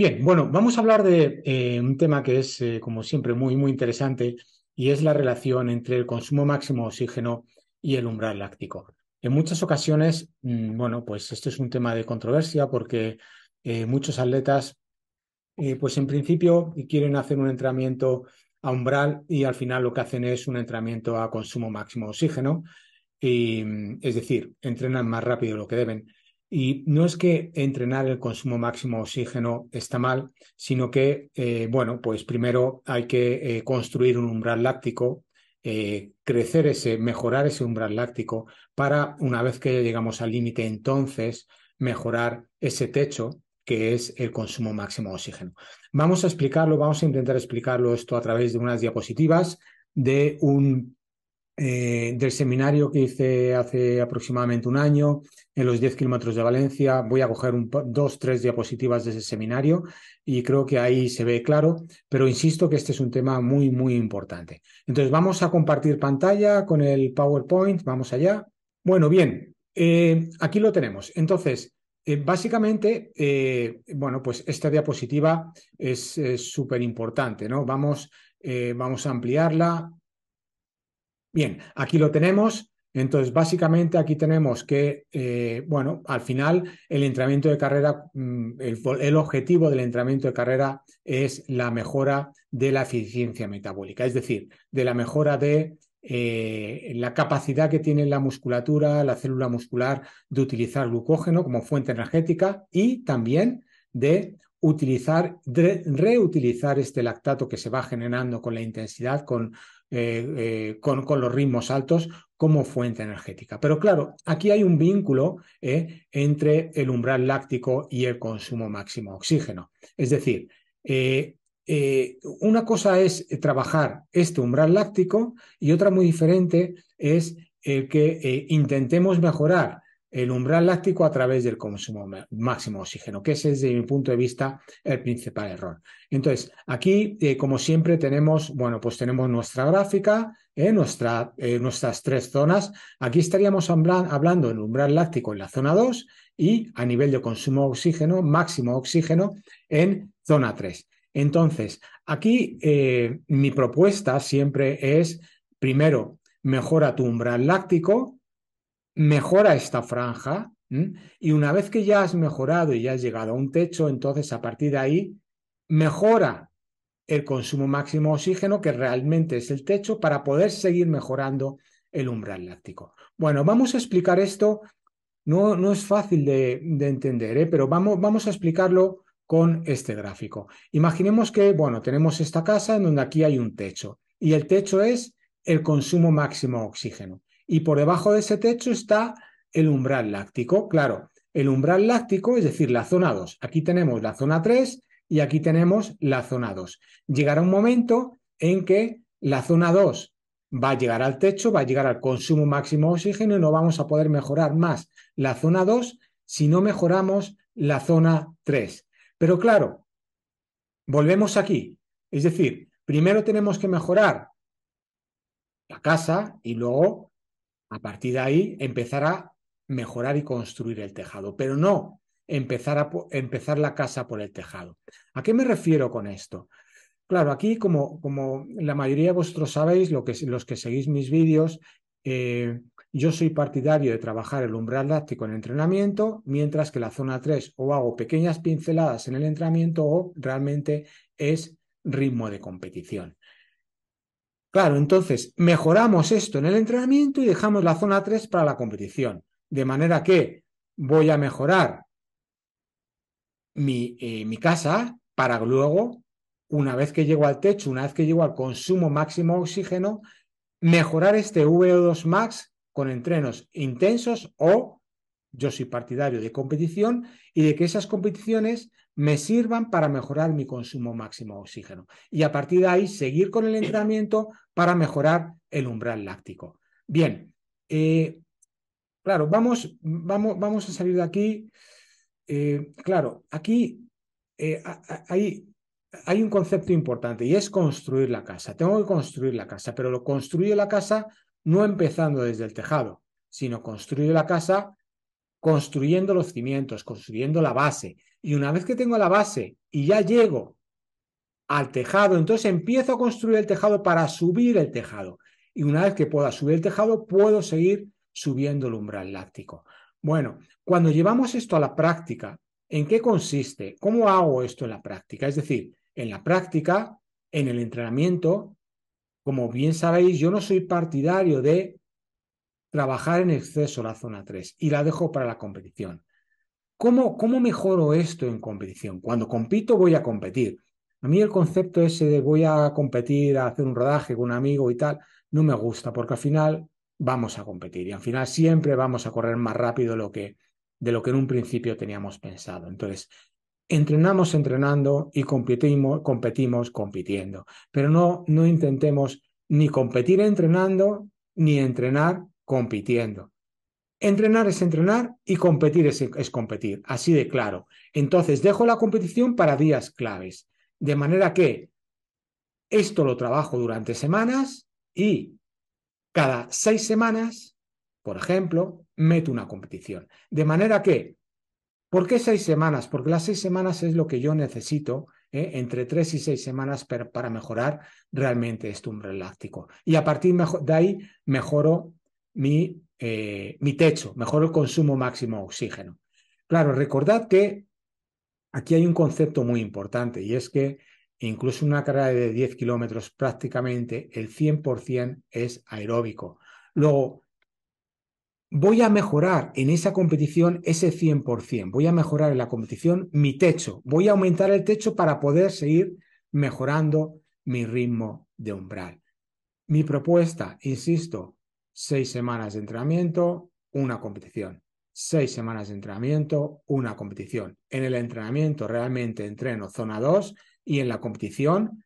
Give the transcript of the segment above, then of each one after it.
Bien, bueno, vamos a hablar de eh, un tema que es, eh, como siempre, muy, muy interesante y es la relación entre el consumo máximo de oxígeno y el umbral láctico. En muchas ocasiones, mm, bueno, pues esto es un tema de controversia porque eh, muchos atletas, pues en principio quieren hacer un entrenamiento a umbral y al final lo que hacen es un entrenamiento a consumo máximo de oxígeno, y, mm, es decir, entrenan más rápido de lo que deben. Y no es que entrenar el consumo máximo de oxígeno está mal, sino que, eh, bueno, pues primero hay que eh, construir un umbral láctico, eh, crecer ese, mejorar ese umbral láctico para, una vez que llegamos al límite, entonces mejorar ese techo que es el consumo máximo de oxígeno. Vamos a explicarlo, vamos a intentar explicarlo esto a través de unas diapositivas de un eh, del seminario que hice hace aproximadamente un año en los 10 kilómetros de Valencia. Voy a coger dos, tres diapositivas de ese seminario y creo que ahí se ve claro, pero insisto que este es un tema muy, muy importante. Entonces vamos a compartir pantalla con el PowerPoint. Vamos allá. Bueno, bien, eh, aquí lo tenemos. Entonces, eh, básicamente, bueno, pues esta diapositiva es súper importante, ¿no? Vamos, vamos a ampliarla Bien, aquí lo tenemos. Entonces, básicamente aquí tenemos que, eh, bueno, al final el entrenamiento de carrera, mm, el, objetivo del entrenamiento de carrera es la mejora de la eficiencia metabólica, es decir, de la mejora de eh, la capacidad que tiene la musculatura, la célula muscular de utilizar glucógeno como fuente energética y también de utilizar, reutilizar este lactato que se va generando con la intensidad, con eh, eh, con, los ritmos altos como fuente energética. Pero claro, aquí hay un vínculo ¿eh? entre el umbral láctico y el consumo máximo de oxígeno. Es decir, una cosa es trabajar este umbral láctico y otra muy diferente es el que intentemos mejorar el umbral láctico a través del consumo máximo de oxígeno, que ese es desde mi punto de vista el principal error. Entonces, aquí, eh, como siempre, tenemos, bueno, pues tenemos nuestra gráfica, eh, nuestra, eh, nuestras tres zonas. Aquí estaríamos hablando del umbral láctico en la zona 2 y a nivel de consumo de oxígeno, máximo oxígeno, en zona 3. Entonces, aquí eh, mi propuesta siempre es, primero, mejora tu umbral láctico, mejora esta franja y una vez que ya has mejorado y ya has llegado a un techo, entonces a partir de ahí mejora el consumo máximo de oxígeno, que realmente es el techo, para poder seguir mejorando el umbral láctico. Bueno, vamos a explicar esto, no, no es fácil de, entender, ¿eh? pero vamos, vamos a explicarlo con este gráfico. Imaginemos que, bueno, tenemos esta casa en donde aquí hay un techo y el techo es el consumo máximo de oxígeno y por debajo de ese techo está el umbral láctico. Claro, el umbral láctico, es decir, la zona 2. Aquí tenemos la zona 3 y aquí tenemos la zona 2. Llegará un momento en que la zona 2 va a llegar al techo, va a llegar al consumo máximo de oxígeno y no vamos a poder mejorar más la zona 2 si no mejoramos la zona 3. Pero claro, volvemos aquí. Es decir, primero tenemos que mejorar la casa y luego a partir de ahí, empezar a mejorar y construir el tejado, pero no empezar, a, empezar la casa por el tejado. ¿A qué me refiero con esto? Claro, aquí como, la mayoría de vosotros sabéis, los que seguís mis vídeos, eh, yo soy partidario de trabajar el umbral láctico en entrenamiento, mientras que la zona 3 o hago pequeñas pinceladas en el entrenamiento o realmente es ritmo de competición. Claro, entonces mejoramos esto en el entrenamiento y dejamos la zona 3 para la competición. De manera que voy a mejorar eh, mi, casa para luego, una vez que llego al techo, una vez que llego al consumo máximo de oxígeno, mejorar este VO2 max con entrenos intensos o yo soy partidario de competición y de que esas competiciones me sirvan para mejorar mi consumo máximo de oxígeno. Y a partir de ahí, seguir con el entrenamiento para mejorar el umbral láctico. Bien, eh, claro, vamos, vamos, vamos a salir de aquí. Eh, claro, aquí eh, hay, hay un concepto importante y es construir la casa. Tengo que construir la casa, pero lo construyo la casa no empezando desde el tejado, sino construyo la casa construyendo los cimientos, construyendo la base. Y una vez que tengo la base y ya llego al tejado, entonces empiezo a construir el tejado para subir el tejado. Y una vez que pueda subir el tejado, puedo seguir subiendo el umbral láctico. Bueno, cuando llevamos esto a la práctica, ¿en qué consiste? ¿Cómo hago esto en la práctica? Es decir, en la práctica, en el entrenamiento, como bien sabéis, yo no soy partidario de trabajar en exceso la zona 3 y la dejo para la competición. ¿Cómo, ¿Cómo mejoro esto en competición? Cuando compito voy a competir. A mí el concepto ese de voy a competir, a hacer un rodaje con un amigo y tal, no me gusta porque al final vamos a competir y al final siempre vamos a correr más rápido de lo que, de lo que en un principio teníamos pensado. Entonces, entrenamos entrenando y competimos, competimos compitiendo, pero no, no intentemos ni competir entrenando ni entrenar compitiendo. Entrenar es entrenar y competir es, competir, así de claro. Entonces, dejo la competición para días claves, de manera que esto lo trabajo durante semanas y cada seis semanas, por ejemplo, meto una competición. De manera que, ¿por qué seis semanas? Porque las seis semanas es lo que yo necesito, ¿eh? entre tres y seis semanas para mejorar realmente este umbral láctico. Y a partir de ahí mejoro mi, eh, mi techo, mejor el consumo máximo de oxígeno. Claro, recordad que aquí hay un concepto muy importante y es que incluso una carrera de 10 kilómetros prácticamente el 100% es aeróbico. Luego, voy a mejorar en esa competición ese 100%, voy a mejorar en la competición mi techo, voy a aumentar el techo para poder seguir mejorando mi ritmo de umbral. Mi propuesta, insisto, seis semanas de entrenamiento, una competición. Seis semanas de entrenamiento, una competición. En el entrenamiento realmente entreno zona 2 y en la competición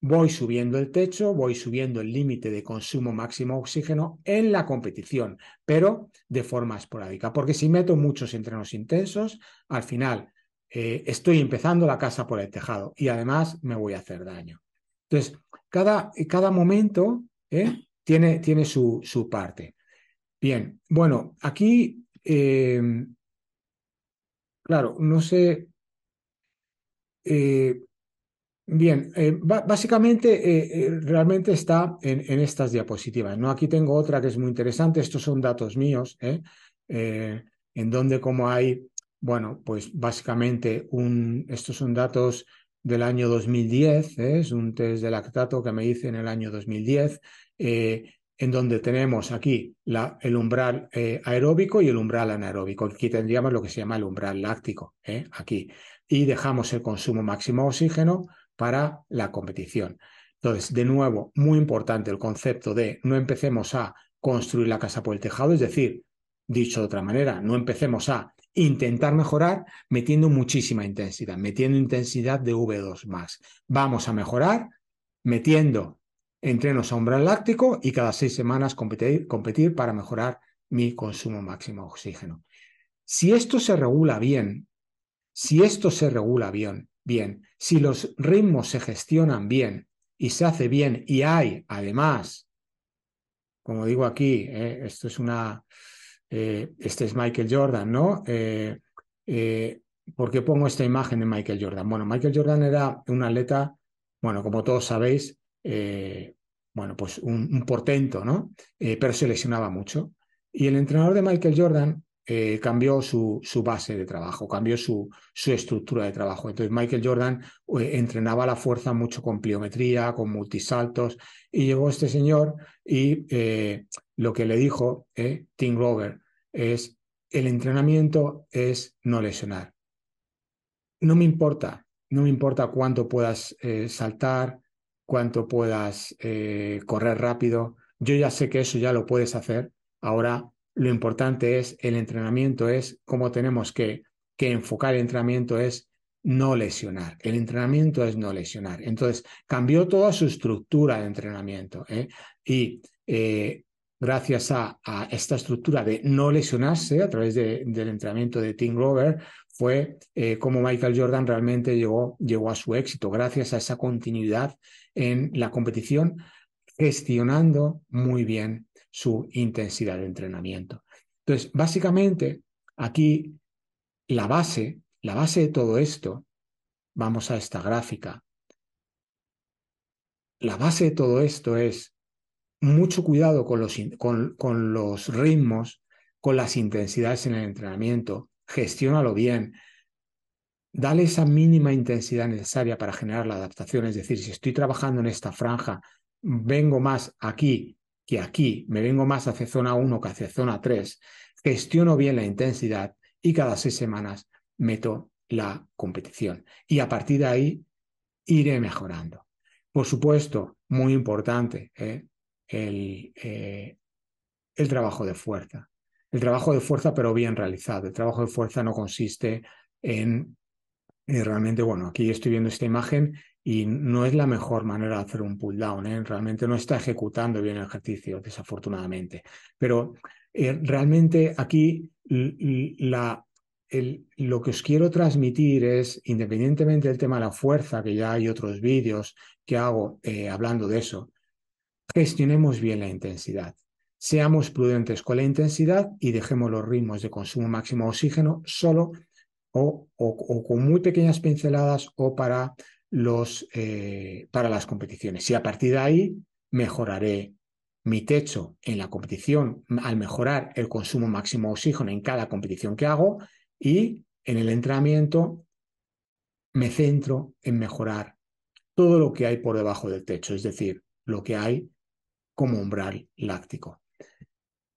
voy subiendo el techo, voy subiendo el límite de consumo máximo de oxígeno en la competición, pero de forma esporádica, porque si meto muchos entrenos intensos, al final eh, estoy empezando la casa por el tejado y además me voy a hacer daño. Entonces, cada, cada momento ¿eh? tiene, su, su parte. Bien, bueno, aquí, eh, claro, no sé. Eh, bien, eh, básicamente realmente está en, en, estas diapositivas. ¿no? Aquí tengo otra que es muy interesante. Estos son datos míos, en donde como hay, bueno, pues básicamente un, estos son datos del año 2010, es un test de lactato que me hice en el año 2010. Eh, en donde tenemos aquí el umbral eh, aeróbico y el umbral anaeróbico. Aquí tendríamos lo que se llama el umbral láctico, ¿eh? aquí. Y dejamos el consumo máximo de oxígeno para la competición. Entonces, de nuevo, muy importante el concepto de no empecemos a construir la casa por el tejado, es decir, dicho de otra manera, no empecemos a intentar mejorar metiendo muchísima intensidad, metiendo intensidad de V2 más. Vamos a mejorar metiendo Entrenos a umbral láctico y cada seis semanas competir, para mejorar mi consumo máximo de oxígeno. Si esto se regula bien, si esto se regula bien, bien, si los ritmos se gestionan bien y se hace bien y hay además, como digo aquí, eh, esto es una, eh, este es Michael Jordan, ¿no? Eh, ¿Por qué pongo esta imagen de Michael Jordan? Bueno, Michael Jordan era un atleta, bueno, como todos sabéis, eh, bueno, pues un, portento, ¿no? Eh, pero se lesionaba mucho. Y el entrenador de Michael Jordan eh, cambió su, base de trabajo, cambió su, su, estructura de trabajo. Entonces Michael Jordan entrenaba la fuerza mucho con pliometría, con multisaltos, y llegó este señor y lo que le dijo Tim Grover es, el entrenamiento es no lesionar. No me importa, no me importa cuánto puedas saltar, cuánto puedas eh, correr rápido. Yo ya sé que eso ya lo puedes hacer. Ahora lo importante es el entrenamiento, es cómo tenemos que, que enfocar el entrenamiento, es no lesionar. El entrenamiento es no lesionar. Entonces, cambió toda su estructura de entrenamiento. ¿eh? Y eh, gracias a, a, esta estructura de no lesionarse a través del entrenamiento de Tim Grover, fue eh, como Michael Jordan realmente llegó, llegó a su éxito, gracias a esa continuidad en la competición, gestionando muy bien su intensidad de entrenamiento. Entonces, básicamente, aquí la base, la base de todo esto, vamos a esta gráfica. La base de todo esto es mucho cuidado con los, con los ritmos, con las intensidades en el entrenamiento, gestiónalo bien, dale esa mínima intensidad necesaria para generar la adaptación. Es decir, si estoy trabajando en esta franja, vengo más aquí que aquí, me vengo más hacia zona 1 que hacia zona 3, gestiono bien la intensidad y cada seis semanas meto la competición. Y a partir de ahí iré mejorando. Por supuesto, muy importante ¿eh? el, eh, el trabajo de fuerza el trabajo de fuerza, pero bien realizado. El trabajo de fuerza no consiste en eh, realmente, bueno, aquí estoy viendo esta imagen y no es la mejor manera de hacer un pull down, ¿eh? realmente no está ejecutando bien el ejercicio, desafortunadamente. Pero eh, realmente aquí lo que os quiero transmitir es, independientemente del tema de la fuerza, que ya hay otros vídeos que hago hablando de eso, gestionemos bien la intensidad. Seamos prudentes con la intensidad y dejemos los ritmos de consumo máximo de oxígeno solo o, con muy pequeñas pinceladas o para, los, eh, para las competiciones. Y a partir de ahí mejoraré mi techo en la competición al mejorar el consumo máximo de oxígeno en cada competición que hago y en el entrenamiento me centro en mejorar todo lo que hay por debajo del techo, es decir, lo que hay como umbral láctico.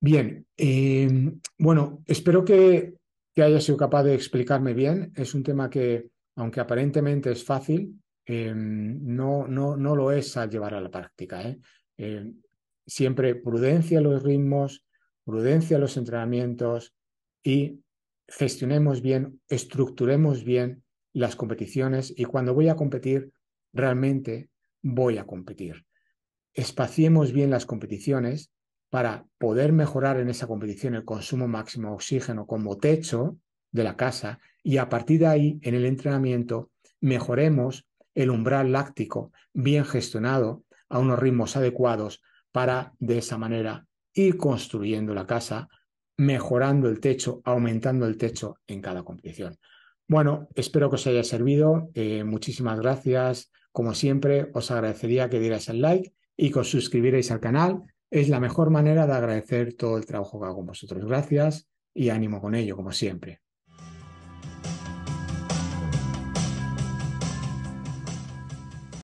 Bien, em, bueno, espero que, haya sido capaz de explicarme bien. Es un tema que, aunque aparentemente es fácil, em, no, no, no, lo es al llevar a la práctica. ¿eh? Em, siempre prudencia los ritmos, prudencia los entrenamientos y gestionemos bien, estructuremos bien las competiciones y cuando voy a competir, realmente voy a competir. Espaciemos bien las competiciones para poder mejorar en esa competición el consumo máximo de oxígeno como techo de la casa y a partir de ahí en el entrenamiento mejoremos el umbral láctico bien gestionado a unos ritmos adecuados para de esa manera ir construyendo la casa, mejorando el techo, aumentando el techo en cada competición. Bueno, espero que os haya servido. Eh, muchísimas gracias. Como siempre, os agradecería que dierais el like y que os suscribierais al canal es la mejor manera de agradecer todo el trabajo que hago con vosotros. Gracias y ánimo con ello, como siempre.